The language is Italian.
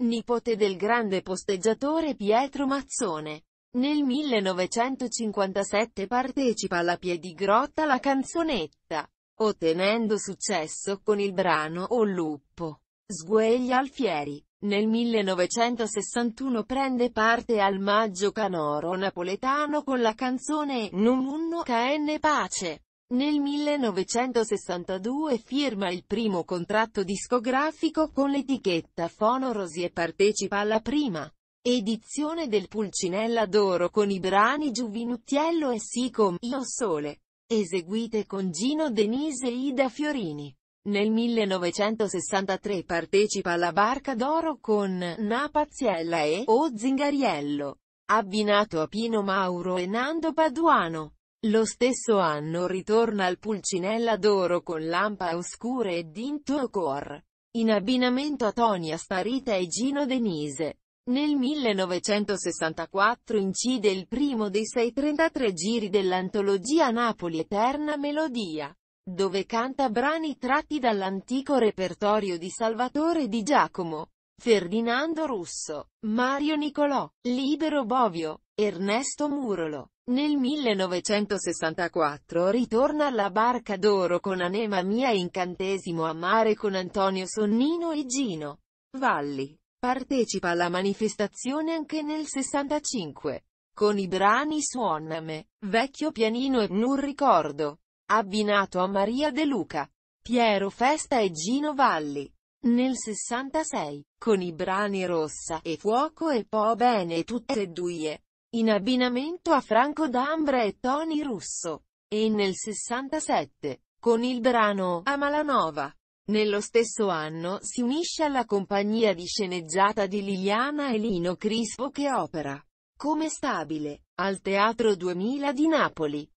Nipote del grande posteggiatore Pietro Mazzone. Nel 1957 partecipa alla Piedigrotta la canzonetta, ottenendo successo con il brano O Luppo. Sgueglia Alfieri. Nel 1961 prende parte al Maggio Canoro napoletano con la canzone Num Unno Kn Pace. Nel 1962 firma il primo contratto discografico con l'etichetta Fonoros e partecipa alla prima edizione del Pulcinella d'Oro con i brani Giuvinuttiello e Sicom, Io Sole, eseguite con Gino Denise e Ida Fiorini. Nel 1963 partecipa alla Barca d'Oro con Na Paziella e O Zingariello, abbinato a Pino Mauro e Nando Paduano. Lo stesso anno ritorna al Pulcinella d'Oro con Lampa Oscure e Dinto Core. in abbinamento a Tonia Sparita e Gino Denise. Nel 1964 incide il primo dei 633 giri dell'antologia Napoli Eterna Melodia, dove canta brani tratti dall'antico repertorio di Salvatore Di Giacomo, Ferdinando Russo, Mario Nicolò, Libero Bovio, Ernesto Murolo. Nel 1964 ritorna alla Barca d'Oro con Anema Mia Incantesimo a Mare con Antonio Sonnino e Gino Valli. Partecipa alla manifestazione anche nel 65, con i brani Suoname, Vecchio Pianino e Nur Ricordo, abbinato a Maria De Luca, Piero Festa e Gino Valli. Nel 66, con i brani Rossa e Fuoco e Po Bene e tutte e due in abbinamento a Franco D'Ambra e Tony Russo. E nel 67, con il brano A Malanova. Nello stesso anno si unisce alla compagnia di sceneggiata di Liliana e Lino Crispo che opera come stabile al Teatro 2000 di Napoli.